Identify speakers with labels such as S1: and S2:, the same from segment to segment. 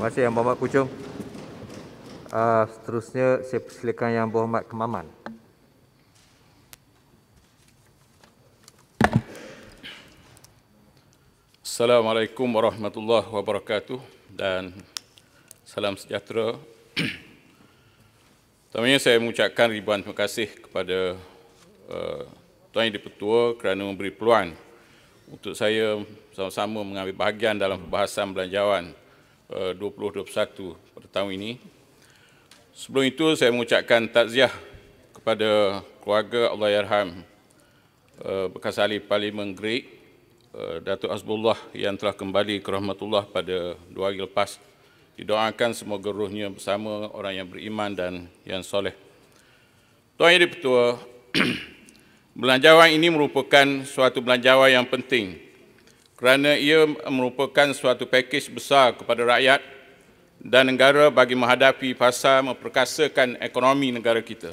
S1: Terima kasih yang berhormat Kucung. Uh, ah, seterusnya saya persilakan yang berhormat Kemaman. Assalamualaikum warahmatullahi wabarakatuh dan salam sejahtera. Pertamanya saya mengucapkan ribuan terima kasih kepada uh, Tuan Yang Dipertua kerana memberi peluang untuk saya sama-sama mengambil bahagian dalam perbahasan belanjawan 2021 eh, pada tahun ini. Sebelum itu saya mengucapkan takziah kepada keluarga Yarham eh, bekas ahli parlimen Greek eh, Datuk Azbullah yang telah kembali ke rahmatullah pada dua hari lepas. Didoakan semoga ruhnya bersama orang yang beriman dan yang soleh. Tuan Yang Dipertua, belanjawan ini merupakan suatu belanjawan yang penting kerana ia merupakan suatu pakej besar kepada rakyat dan negara bagi menghadapi fasa memperkasakan ekonomi negara kita.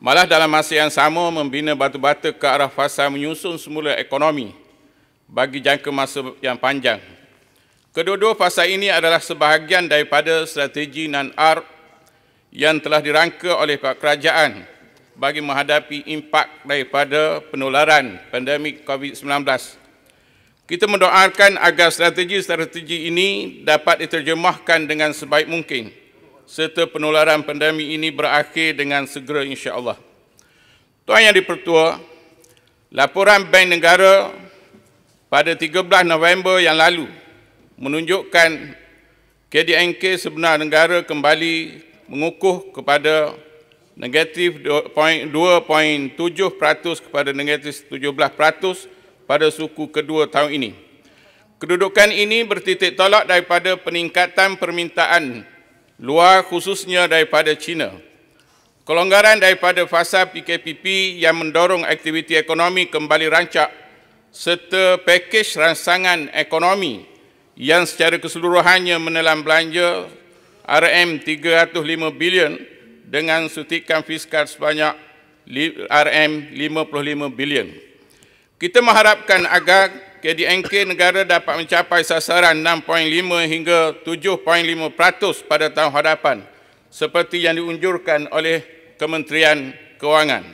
S1: Malah dalam masa yang sama membina batu-bata ke arah fasa menyusun semula ekonomi bagi jangka masa yang panjang. Kedua-dua fasa ini adalah sebahagian daripada strategi NAN-AR yang telah dirangka oleh Pak Kerajaan bagi menghadapi impak daripada penularan pandemik COVID-19 kita mendoakan agar strategi-strategi ini dapat diterjemahkan dengan sebaik mungkin serta penularan pandemi ini berakhir dengan segera insya-Allah. Tuan Yang Dipertua, laporan Bank Negara pada 13 November yang lalu menunjukkan KDNK sebenar negara kembali mengukuh kepada negatif 2.7% kepada negatif 17% pada suku kedua tahun ini. Kedudukan ini bertitik tolak daripada peningkatan permintaan luar khususnya daripada China. Kelonggaran daripada fasa PKPP yang mendorong aktiviti ekonomi kembali rancak serta pakej rangsangan ekonomi yang secara keseluruhannya menelan belanja RM305 bilion dengan sutikan fiskal sebanyak RM55 bilion. Kita mengharapkan agar KDNK negara dapat mencapai sasaran 6.5 hingga 7.5% pada tahun hadapan seperti yang diunjurkan oleh Kementerian Kewangan.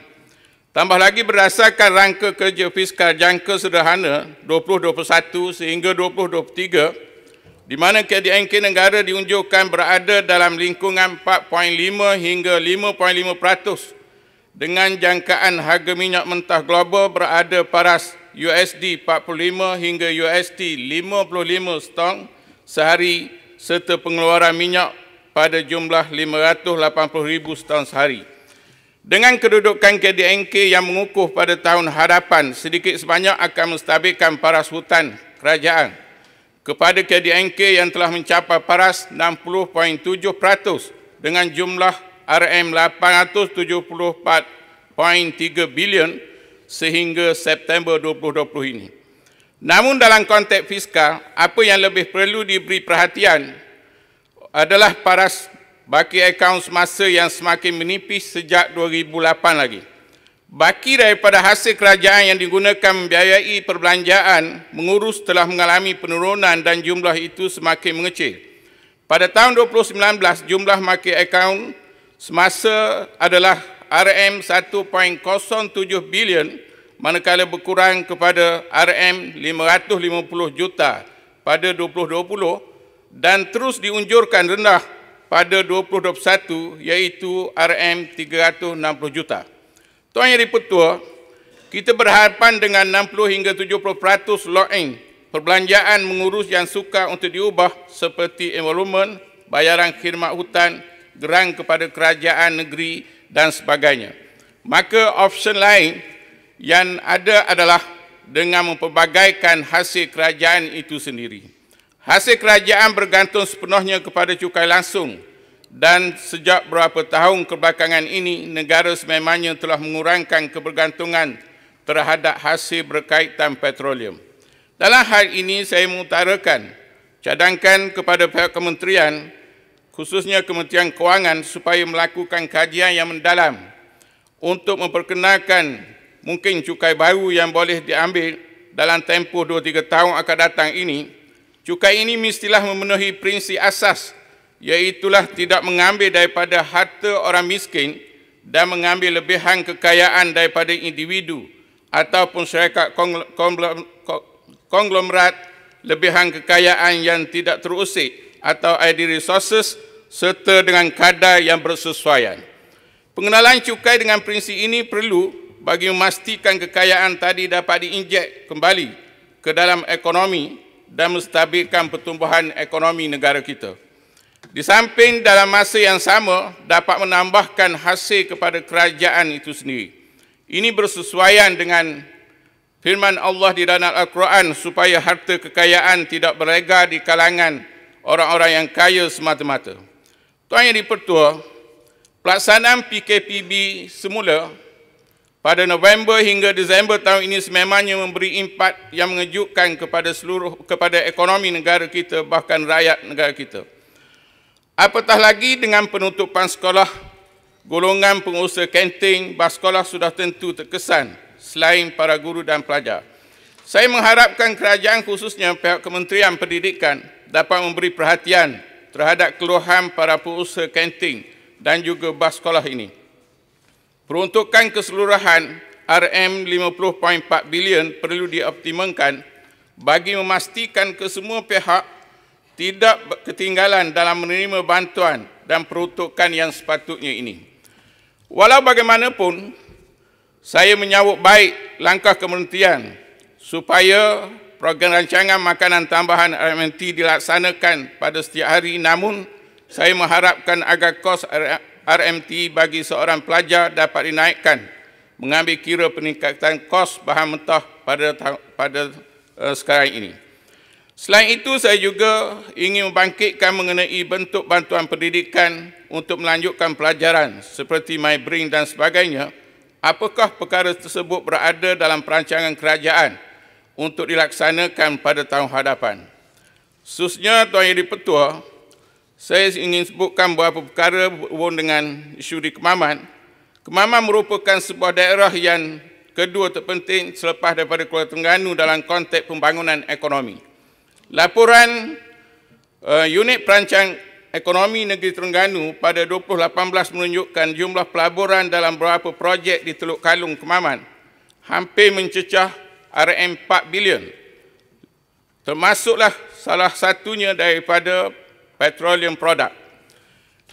S1: Tambah lagi berdasarkan rangka kerja fiskal jangka sederhana 2021 sehingga 2023 di mana KDNK negara diunjurkan berada dalam lingkungan 4.5 hingga 5.5% dengan jangkaan harga minyak mentah global berada paras USD 45 hingga USD 55 stong sehari serta pengeluaran minyak pada jumlah 580,000 stong sehari. Dengan kedudukan KDNK yang mengukuh pada tahun hadapan, sedikit sebanyak akan menstabilkan paras hutan kerajaan kepada KDNK yang telah mencapai paras 60.7% dengan jumlah RM874.3 bilion sehingga September 2020 ini. Namun dalam konteks fiskal, apa yang lebih perlu diberi perhatian adalah paras baki akaun semasa yang semakin menipis sejak 2008 lagi. Baki daripada hasil kerajaan yang digunakan membiayai perbelanjaan mengurus telah mengalami penurunan dan jumlah itu semakin mengecil. Pada tahun 2019, jumlah market account semasa adalah RM1.07 bilion manakala berkurang kepada RM550 juta pada 2020 dan terus diunjurkan rendah pada 2021 iaitu RM360 juta. Tuan Yang Dipertua, kita berhadapan dengan 60 hingga 70% lock-in perbelanjaan mengurus yang suka untuk diubah seperti environment, bayaran khidmat hutan, gerang kepada kerajaan negeri dan sebagainya. Maka option lain yang ada adalah dengan memperbagaikan hasil kerajaan itu sendiri. Hasil kerajaan bergantung sepenuhnya kepada cukai langsung dan sejak beberapa tahun kebelakangan ini negara sememangnya telah mengurangkan kebergantungan terhadap hasil berkaitan petroleum. Dalam hal ini saya mengutarakan cadangkan kepada pihak kementerian khususnya Kementerian Kewangan supaya melakukan kajian yang mendalam untuk memperkenalkan mungkin cukai baru yang boleh diambil dalam tempoh 2-3 tahun akan datang ini, cukai ini mestilah memenuhi prinsip asas iaitulah tidak mengambil daripada harta orang miskin dan mengambil lebihan kekayaan daripada individu ataupun syarikat konglomerat lebihan kekayaan yang tidak terusik atau ID resources serta dengan kadar yang bersesuaian. Pengenalan cukai dengan prinsip ini perlu bagi memastikan kekayaan tadi dapat diinjek kembali ke dalam ekonomi dan menstabilkan pertumbuhan ekonomi negara kita. Di samping dalam masa yang sama dapat menambahkan hasil kepada kerajaan itu sendiri. Ini bersesuaian dengan firman Allah di dalam Al-Quran supaya harta kekayaan tidak berlega di kalangan orang-orang yang kaya semata-mata. Tuan Yang Dipertua, pelaksanaan PKPB semula pada November hingga Disember tahun ini sememangnya memberi impak yang mengejutkan kepada seluruh kepada ekonomi negara kita bahkan rakyat negara kita. Apatah lagi dengan penutupan sekolah, golongan pengusaha kenting, bas sekolah sudah tentu terkesan selain para guru dan pelajar. Saya mengharapkan kerajaan khususnya pihak Kementerian Pendidikan dapat memberi perhatian terhadap keluhan para pengusaha kantin dan juga bas sekolah ini. Peruntukan keseluruhan RM50.4 bilion perlu dioptimumkan bagi memastikan kesemua pihak tidak ketinggalan dalam menerima bantuan dan peruntukan yang sepatutnya ini. Walau bagaimanapun, saya menyambut baik langkah kementerian supaya program rancangan makanan tambahan RMNT dilaksanakan pada setiap hari namun saya mengharapkan agar kos RMT bagi seorang pelajar dapat dinaikkan mengambil kira peningkatan kos bahan mentah pada pada uh, sekarang ini. Selain itu saya juga ingin membangkitkan mengenai bentuk bantuan pendidikan untuk melanjutkan pelajaran seperti MyBring dan sebagainya. Apakah perkara tersebut berada dalam perancangan kerajaan? untuk dilaksanakan pada tahun hadapan. Khususnya Tuan Yeri Petua, saya ingin sebutkan beberapa perkara berhubung dengan isu di Kemaman. Kemaman merupakan sebuah daerah yang kedua terpenting selepas daripada Kuala Terengganu dalam konteks pembangunan ekonomi. Laporan uh, unit perancang ekonomi negeri Terengganu pada 2018 menunjukkan jumlah pelaburan dalam beberapa projek di Teluk Kalung Kemaman hampir mencecah RM4 bilion. Termasuklah salah satunya daripada petroleum produk.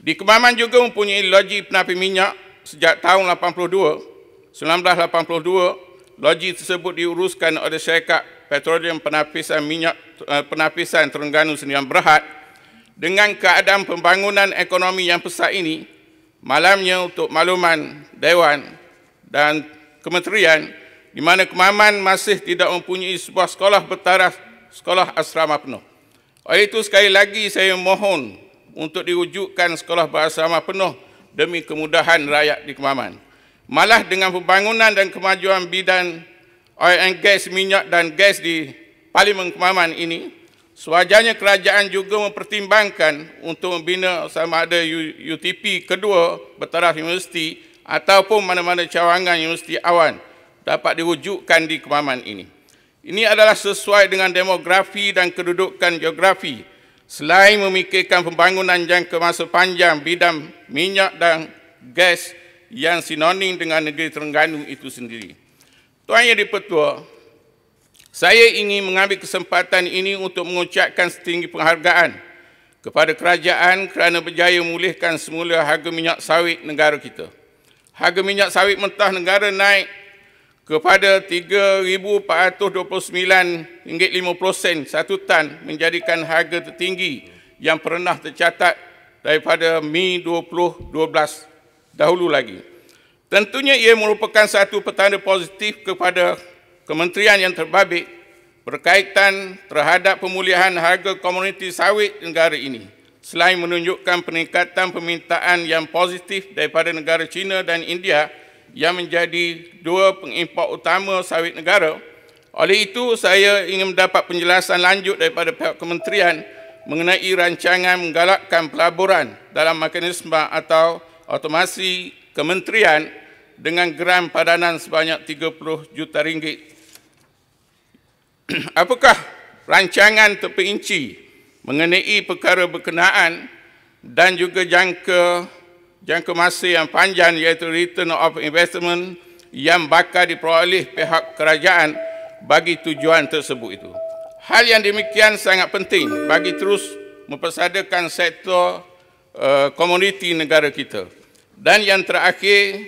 S1: Di Kemaman juga mempunyai loji penapi minyak sejak tahun 82. 1982, loji tersebut diuruskan oleh syarikat petroleum penapisan minyak eh, penapisan Terengganu Sdn Berhad. Dengan keadaan pembangunan ekonomi yang pesat ini, malamnya untuk makluman Dewan dan Kementerian, di mana Kemaman masih tidak mempunyai sebuah sekolah bertaraf sekolah asrama penuh. Oleh itu, sekali lagi saya mohon untuk dirujukkan sekolah berasrama penuh demi kemudahan rakyat di Kemaman. Malah dengan pembangunan dan kemajuan bidan oil and gas, minyak dan gas di Parlimen Kemaman ini, sewajarnya kerajaan juga mempertimbangkan untuk membina sama ada UTP kedua bertaraf universiti ataupun mana-mana cawangan universiti awan dapat dirujukkan di kemaman ini. Ini adalah sesuai dengan demografi dan kedudukan geografi. Selain memikirkan pembangunan jangka masa panjang bidang minyak dan gas yang sinonim dengan negeri Terengganu itu sendiri. Tuan Yang Dipertua, saya ingin mengambil kesempatan ini untuk mengucapkan setinggi penghargaan kepada kerajaan kerana berjaya memulihkan semula harga minyak sawit negara kita. Harga minyak sawit mentah negara naik kepada 3429 ringgit 50 satu tan menjadikan harga tertinggi yang pernah tercatat daripada Mei 2012 dahulu lagi. Tentunya ia merupakan satu petanda positif kepada kementerian yang terbabit berkaitan terhadap pemulihan harga komuniti sawit negara ini selain menunjukkan peningkatan permintaan yang positif daripada negara China dan India yang menjadi dua pengimport utama sawit negara. Oleh itu, saya ingin mendapat penjelasan lanjut daripada pihak kementerian mengenai rancangan menggalakkan pelaburan dalam mekanisme atau automasi kementerian dengan geran padanan sebanyak 30 juta ringgit. Apakah rancangan terperinci mengenai perkara berkenaan dan juga jangka jangka masa yang panjang iaitu return of investment yang bakal diperoleh pihak kerajaan bagi tujuan tersebut itu. Hal yang demikian sangat penting bagi terus mempersadakan sektor eh, komuniti uh, negara kita. Dan yang terakhir,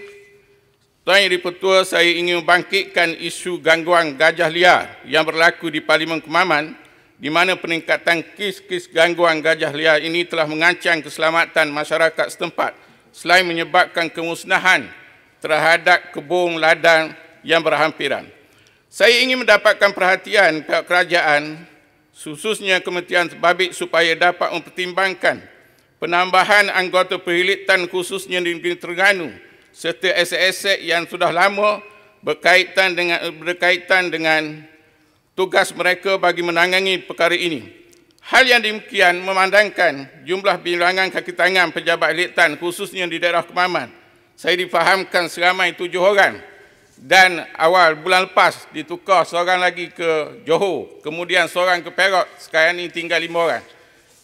S1: Tuan Yang Dipertua, saya ingin bangkitkan isu gangguan gajah liar yang berlaku di Parlimen Kemaman di mana peningkatan kes-kes gangguan gajah liar ini telah mengancam keselamatan masyarakat setempat selain menyebabkan kemusnahan terhadap kebun ladang yang berhampiran. Saya ingin mendapatkan perhatian pihak kerajaan, khususnya Kementerian Babit supaya dapat mempertimbangkan penambahan anggota perhilitan khususnya di negeri Terengganu serta aset-aset yang sudah lama berkaitan dengan berkaitan dengan tugas mereka bagi menangani perkara ini. Hal yang demikian memandangkan jumlah bilangan kaki tangan pejabat elitan khususnya di daerah Kemaman. Saya difahamkan seramai tujuh orang dan awal bulan lepas ditukar seorang lagi ke Johor, kemudian seorang ke Perak, sekarang ini tinggal lima orang.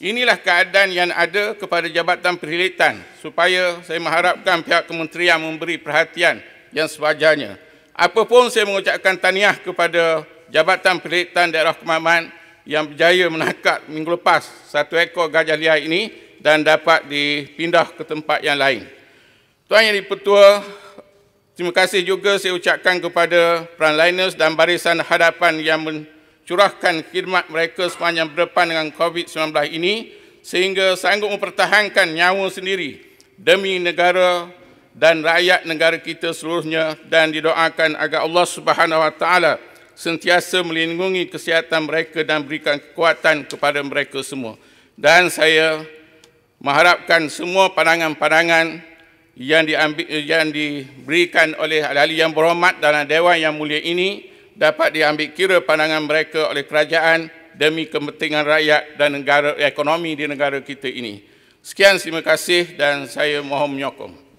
S1: Inilah keadaan yang ada kepada Jabatan Perhilitan supaya saya mengharapkan pihak kementerian memberi perhatian yang sewajarnya. Apapun saya mengucapkan taniah kepada Jabatan Perhilitan Daerah Kemaman yang berjaya menangkap minggu lepas satu ekor gajah liar ini dan dapat dipindah ke tempat yang lain. Tuan Yang Dipertua, terima kasih juga saya ucapkan kepada peran liners dan barisan hadapan yang mencurahkan khidmat mereka sepanjang berdepan dengan COVID-19 ini sehingga sanggup mempertahankan nyawa sendiri demi negara dan rakyat negara kita seluruhnya dan didoakan agar Allah Subhanahu Wa Taala sentiasa melindungi kesihatan mereka dan berikan kekuatan kepada mereka semua. Dan saya mengharapkan semua pandangan-pandangan yang yang diberikan oleh ahli-ahli yang berhormat dalam dewan yang mulia ini dapat diambil kira pandangan mereka oleh kerajaan demi kepentingan rakyat dan negara ekonomi di negara kita ini. Sekian terima kasih dan saya mohon menyokong.